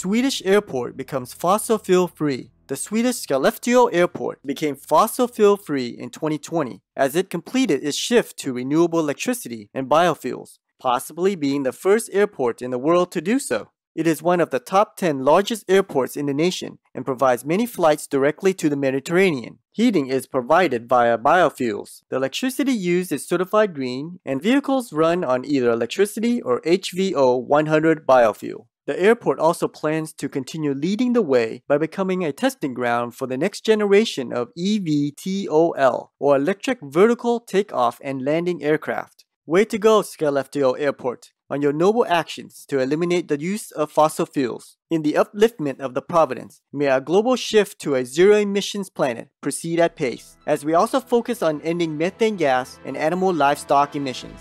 Swedish airport becomes fossil fuel free. The Swedish Skellefteå airport became fossil fuel free in 2020 as it completed its shift to renewable electricity and biofuels, possibly being the first airport in the world to do so. It is one of the top 10 largest airports in the nation and provides many flights directly to the Mediterranean. Heating is provided via biofuels. The electricity used is certified green, and vehicles run on either electricity or HVO 100 biofuel. The airport also plans to continue leading the way by becoming a testing ground for the next generation of EVTOL, or Electric Vertical Takeoff and Landing Aircraft. Way to go, Skellefteå Airport, on your noble actions to eliminate the use of fossil fuels. In the upliftment of the providence, may our global shift to a zero-emissions planet proceed at pace, as we also focus on ending methane gas and animal livestock emissions.